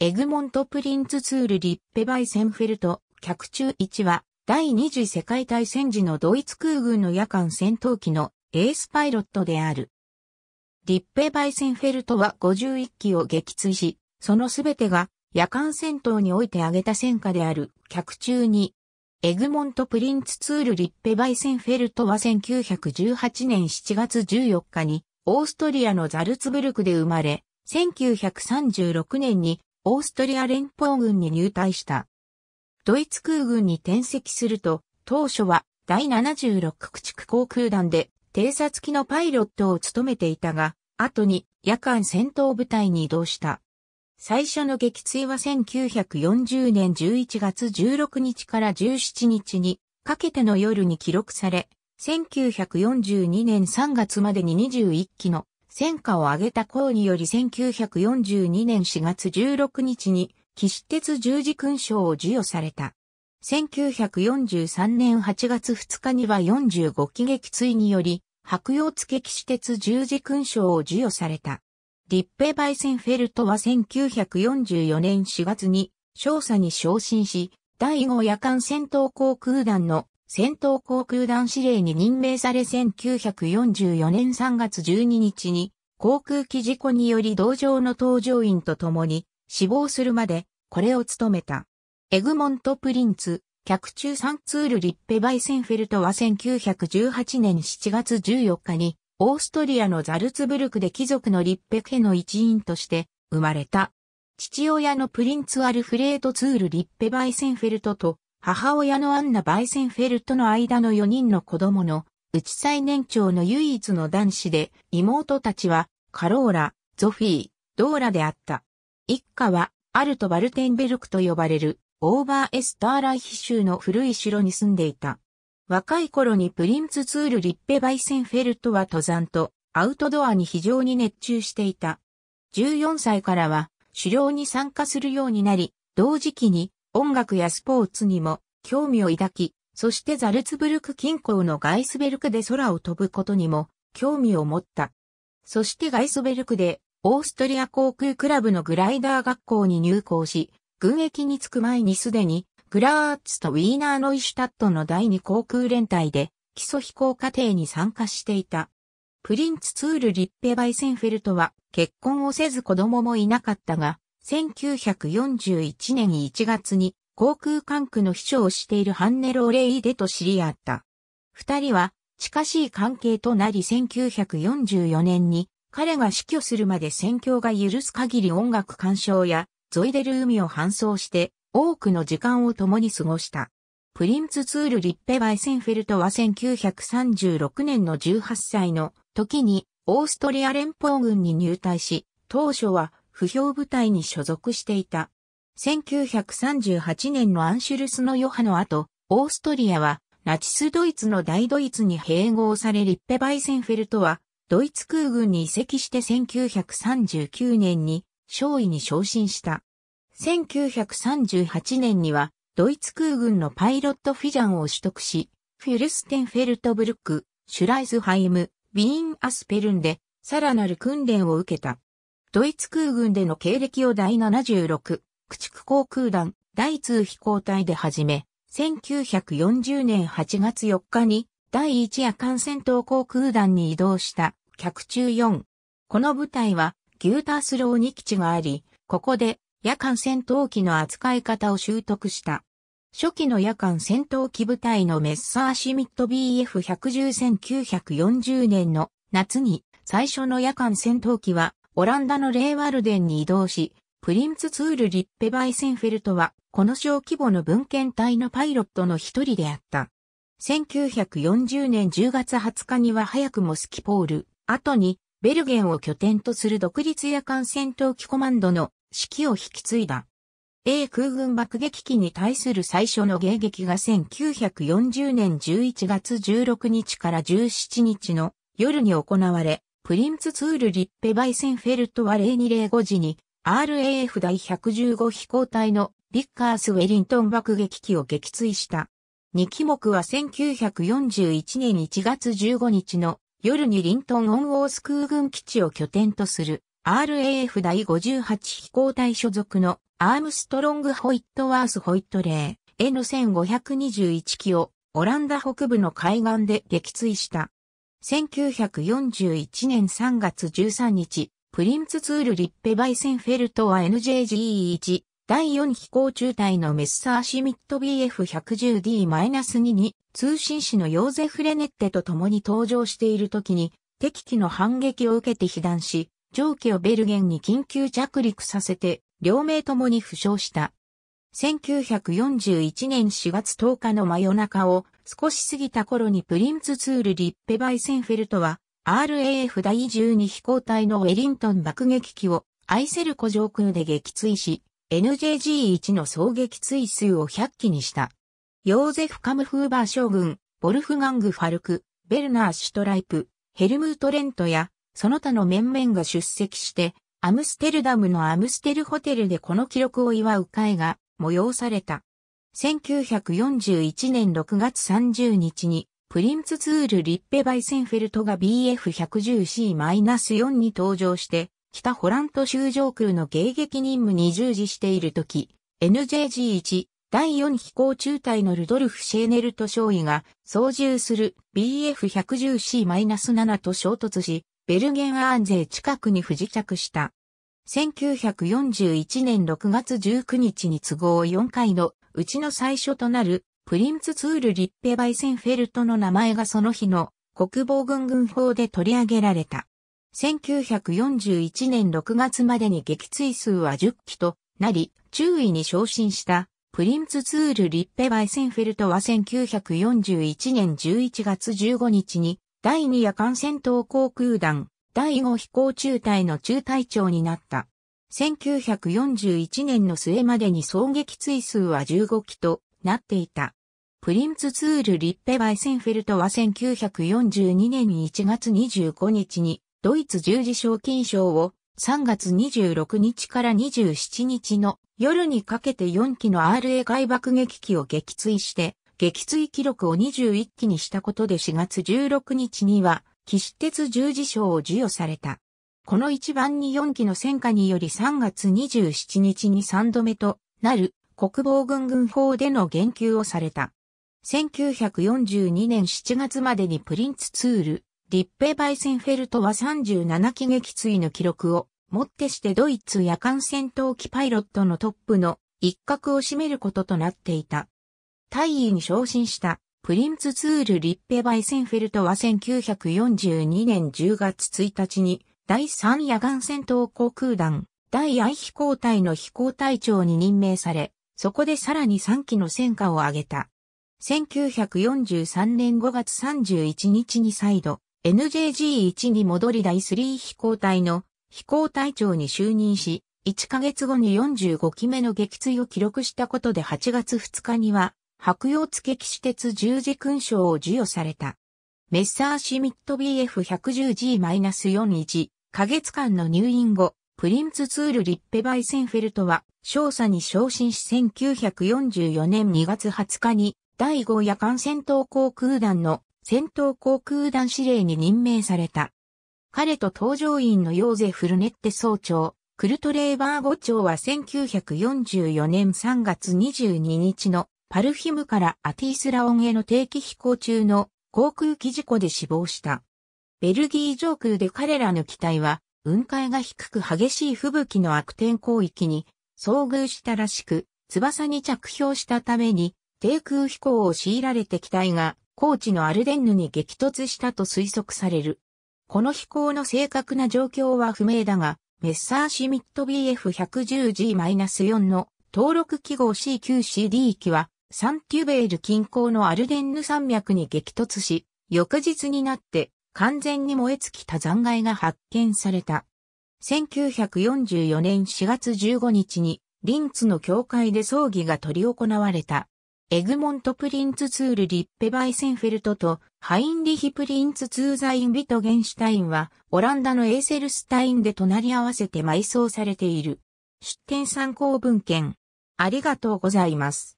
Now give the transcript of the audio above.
エグモント・プリンツツール・リッペ・バイセンフェルト、客中1は、第二次世界大戦時のドイツ空軍の夜間戦闘機のエースパイロットである。リッペ・バイセンフェルトは51機を撃墜し、そのすべてが夜間戦闘において挙げた戦果である客中2。エグモント・プリンツツール・リッペ・バイセンフェルトは1918年7月14日にオーストリアのザルツブルクで生まれ、1936年にオーストリア連邦軍に入隊した。ドイツ空軍に転籍すると、当初は第76駆逐航空団で偵察機のパイロットを務めていたが、後に夜間戦闘部隊に移動した。最初の撃墜は1940年11月16日から17日にかけての夜に記録され、1942年3月までに21機の戦果を挙げた功により1942年4月16日に騎士鉄十字勲章を授与された。1943年8月2日には45期撃墜により、白洋付騎士鉄十字勲章を授与された。リッペ・バイセンフェルトは1944年4月に少佐に昇進し、第5夜間戦闘航空団の戦闘航空団司令に任命され1944年3月12日に航空機事故により同乗の搭乗員と共に死亡するまでこれを務めた。エグモント・プリンツ、客中サンツール・リッペ・バイセンフェルトは1918年7月14日にオーストリアのザルツブルクで貴族のリッペ家の一員として生まれた。父親のプリンツ・アルフレート・ツール・リッペ・バイセンフェルトと母親のアンナ・バイセンフェルトの間の4人の子供の、うち最年長の唯一の男子で、妹たちは、カローラ、ゾフィー、ドーラであった。一家は、アルト・バルテンベルクと呼ばれる、オーバー・エスターライヒ州の古い城に住んでいた。若い頃にプリンツ・ツール・リッペ・バイセンフェルトは登山と、アウトドアに非常に熱中していた。14歳からは、狩猟に参加するようになり、同時期に音楽やスポーツにも興味を抱き、そしてザルツブルク近郊のガイスベルクで空を飛ぶことにも興味を持った。そしてガイスベルクでオーストリア航空クラブのグライダー学校に入校し、軍役に着く前にすでにグラーツとウィーナーノイシュタットの第二航空連隊で基礎飛行課程に参加していた。プリンツツール・リッペ・バイセンフェルトは結婚をせず子供もいなかったが、1941年1月に航空管区の秘書をしているハンネロー・レイデと知り合った。二人は近しい関係となり1944年に彼が死去するまで戦況が許す限り音楽鑑賞やゾイデル海を搬送して多くの時間を共に過ごした。プリンツ・ツール・リッペ・バイセンフェルトは1936年の18歳の時にオーストリア連邦軍に入隊し、当初は不評部隊に所属していた。1938年のアンシュルスの余波の後、オーストリアはナチスドイツの大ドイツに併合されリッペバイセンフェルトはドイツ空軍に移籍して1939年に勝利に昇進した。1938年にはドイツ空軍のパイロットフィジャンを取得し、フュルステンフェルトブルック、シュライズハイム、ビーン・アスペルンでさらなる訓練を受けた。ドイツ空軍での経歴を第76、駆逐航空団、第2飛行隊で始め、1940年8月4日に第1夜間戦闘航空団に移動した客中4。この部隊はギュータースローに基地があり、ここで夜間戦闘機の扱い方を習得した。初期の夜間戦闘機部隊のメッサーシミット BF110 1940年の夏に最初の夜間戦闘機はオランダのレーワルデンに移動し、プリンツツール・リッペ・バイセンフェルトは、この小規模の文献隊のパイロットの一人であった。1940年10月20日には早くもスキポール、後にベルゲンを拠点とする独立夜間戦闘機コマンドの指揮を引き継いだ。A 空軍爆撃機に対する最初の迎撃が1940年11月16日から17日の夜に行われ、プリンツツールリッペバイセンフェルトは0205時に RAF 第115飛行隊のビッカース・ウェリントン爆撃機を撃墜した。2機目は1941年1月15日の夜にリントン・オン・オース空軍基地を拠点とする RAF 第58飛行隊所属のアームストロング・ホイットワース・ホイットレー N1521 機をオランダ北部の海岸で撃墜した。1941年3月13日、プリンツツール・リッペ・バイセンフェルトは NJGE1 第4飛行中隊のメッサーシミット BF110D-2 に通信士のヨーゼフ・レネッテと共に登場している時に敵機の反撃を受けて被弾し、上気をベルゲンに緊急着陸させて、両名ともに負傷した。1941年4月10日の真夜中を少し過ぎた頃にプリンツツール・リッペ・バイセンフェルトは、RAF 第12飛行隊のウェリントン爆撃機をアイセル湖上空で撃墜し、NJG1 の総撃墜数を100機にした。ヨーゼフ・カムフーバー将軍、ボルフガング・ファルク、ベルナー・シュトライプ、ヘルムート・レントや、その他の面々が出席して、アムステルダムのアムステルホテルでこの記録を祝う会が催された。1941年6月30日に、プリンツツール・リッペ・バイセンフェルトが BF110C-4 に登場して、北ホラント州上空の迎撃任務に従事しているとき、NJG1 第4飛行中隊のルドルフ・シェーネルト少尉が操縦する BF110C-7 と衝突し、ベルゲンアーンゼ近くに不時着した。1941年6月19日に都合4回のうちの最初となるプリンツツール・リッペ・バイセンフェルトの名前がその日の国防軍軍法で取り上げられた。1941年6月までに撃墜数は10機となり、注意に昇進したプリンツツール・リッペ・バイセンフェルトは1941年11月15日に第2夜間戦闘航空団第5飛行中隊の中隊長になった。1941年の末までに総撃墜数は15機となっていた。プリンツツール・リッペ・バイセンフェルトは1942年1月25日にドイツ十字賞金賞を3月26日から27日の夜にかけて4機の RA 外爆撃機を撃墜して、撃墜記録を21機にしたことで4月16日には岸鉄十字章を授与された。この一番に四期の戦火により3月27日に3度目となる国防軍軍法での言及をされた。1942年7月までにプリンツツール、リッペ・バイセンフェルトは37機撃墜の記録をもってしてドイツ夜間戦闘機パイロットのトップの一角を占めることとなっていた。大尉に昇進したプリンツツール・リッペ・バイセンフェルトは1942年10月1日に第3夜岸戦闘航空団第愛飛行隊の飛行隊長に任命され、そこでさらに3機の戦果を挙げた。1943年5月31日に再度 NJG1 に戻り第3飛行隊の飛行隊長に就任し、1ヶ月後に45機目の撃墜を記録したことで8月2日には白洋付騎士鉄十字勲章を授与された。メッサーシミット BF110G-41 ヶ月間の入院後、プリンツツール・リッペ・バイセンフェルトは、少佐に昇進し1944年2月20日に、第5夜間戦闘航空団の戦闘航空団司令に任命された。彼と搭乗員のヨーゼフ・ルネッテ総長、クルトレーバー5長は1944年3月22日のパルヒムからアティスラオンへの定期飛行中の航空機事故で死亡した。ベルギー上空で彼らの機体は、雲海が低く激しい吹雪の悪天候域に遭遇したらしく、翼に着氷したために、低空飛行を強いられて機体が、高地のアルデンヌに激突したと推測される。この飛行の正確な状況は不明だが、メッサーシミット BF110G-4 の登録記号 C9CD 機はサンテュベール近郊のアルデンヌ山脈に激突し、翌日になって完全に燃え尽きた残骸が発見された。1944年4月15日にリンツの教会で葬儀が執り行われた。エグモント・プリンツツール・リッペ・バイセンフェルトとハインリヒ・プリンツツーザイン・ビト・ゲンシュタインはオランダのエーセルスタインで隣り合わせて埋葬されている。出典参考文献。ありがとうございます。